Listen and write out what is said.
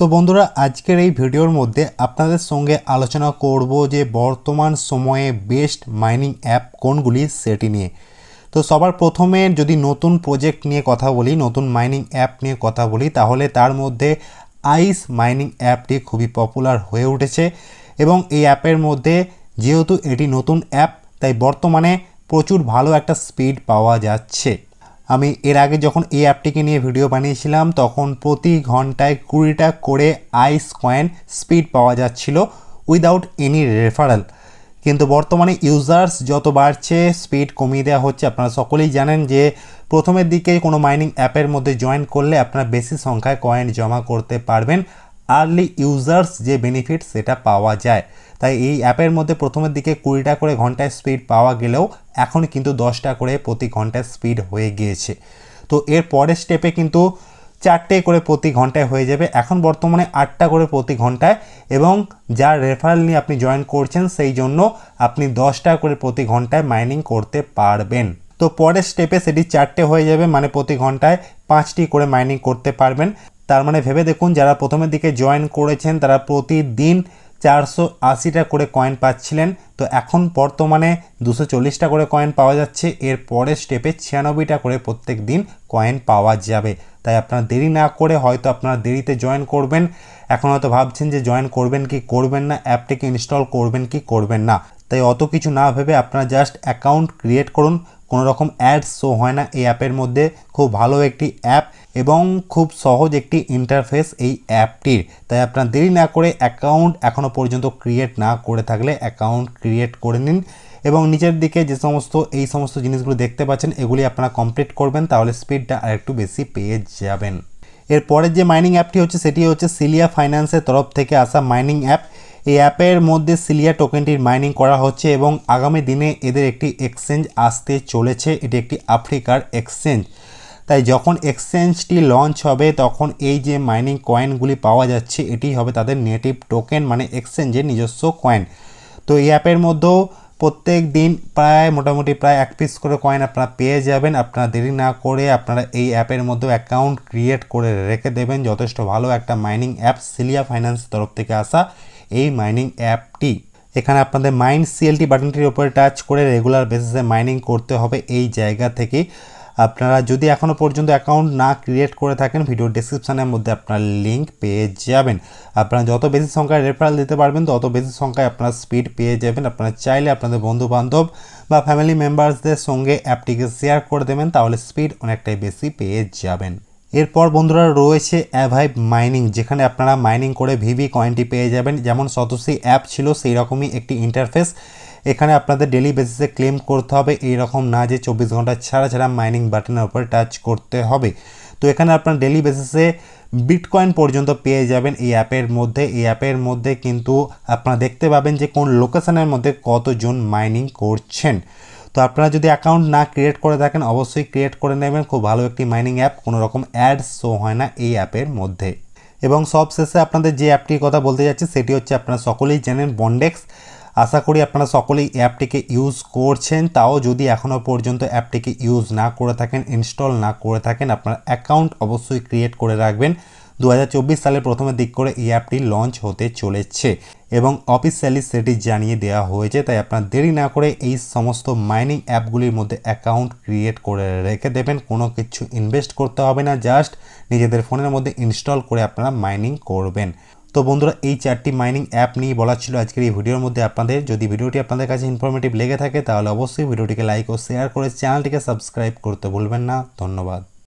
তো বন্ধুরা আজকের এই ভিডিওর মধ্যে আপনাদের সঙ্গে আলোচনা করব যে বর্তমান সময়ে বেস্ট মাইনিং অ্যাপ কোনগুলি সেটি নিয়ে তো সবার প্রথমে যদি নতুন প্রজেক্ট নিয়ে কথা বলি নতুন মাইনিং অ্যাপ নিয়ে কথা বলি তাহলে তার মধ্যে আইস মাইনিং অ্যাপটি খুবই পপুলার হয়ে উঠেছে এবং এই অ্যাপের মধ্যে যেহেতু এটি নতুন অ্যাপ তাই বর্তমানে প্রচুর ভালো একটা স্পিড পাওয়া যাচ্ছে আমি এর আগে যখন এই অ্যাপটিকে নিয়ে ভিডিও বানিয়েছিলাম তখন প্রতি ঘন্টায় কুড়িটা করে আইস কয়েন স্পিড পাওয়া যাচ্ছিল উইদাউট এনি রেফারেল কিন্তু বর্তমানে ইউজার্স যত বাড়ছে স্পিড কমিয়ে দেওয়া হচ্ছে আপনারা সকলেই জানেন যে প্রথমের দিকে কোনো মাইনিং অ্যাপের মধ্যে জয়েন করলে আপনারা বেশি সংখ্যায় কয়েন জমা করতে পারবেন আর্লি ইউজার্স যে বেনিফিট সেটা পাওয়া যায় তাই এই অ্যাপের মধ্যে প্রথমের দিকে কুড়িটা করে ঘন্টায় স্পিড পাওয়া গেলেও এখন কিন্তু দশটা করে প্রতি ঘন্টায় স্পিড হয়ে গিয়েছে তো এর পরের স্টেপে কিন্তু চারটে করে প্রতি ঘন্টায় হয়ে যাবে এখন বর্তমানে আটটা করে প্রতি ঘন্টায় এবং যার রেফারেল নিয়ে আপনি জয়েন করছেন সেই জন্য আপনি দশটা করে প্রতি ঘন্টায় মাইনিং করতে পারবেন তো পরের স্টেপে সেটি চারটে হয়ে যাবে মানে প্রতি ঘন্টায় পাঁচটি করে মাইনিং করতে পারবেন তার মানে ভেবে দেখুন যারা প্রথমের দিকে জয়েন করেছেন তারা প্রতিদিন চারশো আশিটা করে কয়েন পাচ্ছিলেন তো এখন বর্তমানে দুশো চল্লিশটা করে কয়েন পাওয়া যাচ্ছে এর পরের স্টেপে ছিয়ানব্বইটা করে প্রত্যেক দিন কয়েন পাওয়া যাবে তাই আপনারা দেরি না করে হয়তো আপনারা দেরিতে জয়েন করবেন এখন হয়তো ভাবছেন যে জয়েন করবেন কি করবেন না অ্যাপটিকে ইনস্টল করবেন কি করবেন না তাই অত কিছু না ভেবে আপনারা জাস্ট অ্যাকাউন্ট ক্রিয়েট করুন কোনো রকম অ্যাড শো হয় না এই অ্যাপের মধ্যে খুব ভালো একটি অ্যাপ এবং খুব সহজ একটি ইন্টারফেস এই অ্যাপটির তাই আপনার দেরি না করে অ্যাকাউন্ট এখনও পর্যন্ত ক্রিয়েট না করে থাকলে অ্যাকাউন্ট ক্রিয়েট করে নিন এবং নিচের দিকে যে সমস্ত এই সমস্ত জিনিসগুলো দেখতে পাচ্ছেন এগুলি আপনারা কমপ্লিট করবেন তাহলে স্পিডটা আরেকটু বেশি পেয়ে যাবেন এরপরের যে মাইনিং অ্যাপটি হচ্ছে সেটি হচ্ছে সিলিয়া ফাইন্যান্সের তরফ থেকে আসা মাইনিং অ্যাপ এই অ্যাপের মধ্যে সিলিয়া টোকেনটির মাইনিং করা হচ্ছে এবং আগামী দিনে এদের একটি এক্সচেঞ্জ আসতে চলেছে এটি একটি আফ্রিকার এক্সচেঞ্জ তাই যখন এক্সচেঞ্জটি লঞ্চ হবে তখন এই যে মাইনিং কয়েনগুলি পাওয়া যাচ্ছে এটি হবে তাদের নেটিভ টোকেন মানে এক্সচেঞ্জের নিজস্ব কয়েন তো এই অ্যাপের মধ্যেও প্রত্যেক দিন প্রায় মোটামুটি প্রায় এক পিস করে কয়েন আপনারা পেয়ে যাবেন আপনারা দেরি না করে আপনারা এই অ্যাপের মধ্যে অ্যাকাউন্ট ক্রিয়েট করে রেখে দেবেন যথেষ্ট ভালো একটা মাইনিং অ্যাপ সিলিয়া ফাইন্যান্স তরফ থেকে আসা এই মাইনিং অ্যাপটি এখানে আপনাদের মাইন সিএলটি বাটনটির উপরে টাচ করে রেগুলার বেসিসে মাইনিং করতে হবে এই জায়গা থেকে আপনারা যদি এখনও পর্যন্ত অ্যাকাউন্ট না ক্রিয়েট করে থাকেন ভিডিও ডিসক্রিপশানের মধ্যে আপনার লিঙ্ক পেয়ে যাবেন আপনারা যত বেশি সংখ্যায় রেফারেল দিতে পারবেন তত বেশি সংখ্যায় আপনার স্পিড পেয়ে যাবেন আপনারা চাইলে আপনাদের বন্ধু বান্ধব বা ফ্যামিলি মেম্বার্সদের সঙ্গে অ্যাপটিকে শেয়ার করে দেবেন তাহলে স্পিড অনেকটাই বেশি পেয়ে যাবেন এরপর বন্ধুরা রয়েছে অ্যাভাইভ মাইনিং যেখানে আপনারা মাইনিং করে ভিভি কয়েনটি পেয়ে যাবেন যেমন সতসি অ্যাপ ছিল সেই রকমই একটি ইন্টারফেস এখানে আপনাদের ডেলি বেসিসে ক্লেম করতে হবে এইরকম না যে চব্বিশ ঘন্টা ছাড়া ছাড়া মাইনিং বাটনের উপর টাচ করতে হবে তো এখানে আপনার ডেলি বেসিসে বিটকয়েন পর্যন্ত পেয়ে যাবেন এই অ্যাপের মধ্যে এই অ্যাপের মধ্যে কিন্তু আপনারা দেখতে পাবেন যে কোন লোকেশানের মধ্যে কতজন মাইনিং করছেন তো আপনারা যদি অ্যাকাউন্ট না ক্রিয়েট করে থাকেন অবশ্যই ক্রিয়েট করে নেবেন খুব ভালো একটি মাইনিং অ্যাপ কোনো রকম অ্যাড শো হয় না এই অ্যাপের মধ্যে এবং সব শেষে আপনাদের যে অ্যাপটির কথা বলতে যাচ্ছি সেটি হচ্ছে আপনারা সকলেই জানেন বন্ডেক্স আশা করি আপনারা সকলেই অ্যাপটিকে ইউজ করছেন তাও যদি এখনও পর্যন্ত অ্যাপটিকে ইউজ না করে থাকেন ইনস্টল না করে থাকেন আপনার অ্যাকাউন্ট অবশ্যই ক্রিয়েট করে রাখবেন দু সালের প্রথমের দিক করে এই অ্যাপটি লঞ্চ হতে চলেছে এবং অফিসিয়ালি সেটি জানিয়ে দেওয়া হয়েছে তাই আপনার দেরি না করে এই সমস্ত মাইনিং অ্যাপগুলির মধ্যে অ্যাকাউন্ট ক্রিয়েট করে রেখে দেবেন কোনো কিছু ইনভেস্ট করতে হবে না জাস্ট নিজেদের ফোনের মধ্যে ইনস্টল করে আপনারা মাইনিং করবেন তো বন্ধুরা এই চারটি মাইনিং অ্যাপ নিয়ে বলা ছিল আজকের এই ভিডিওর মধ্যে আপনাদের যদি ভিডিওটি আপনাদের কাছে ইনফরমেটিভ লেগে থাকে তাহলে অবশ্যই ভিডিওটিকে লাইক ও শেয়ার করে চ্যানেলটিকে সাবস্ক্রাইব করতে ভুলবেন না ধন্যবাদ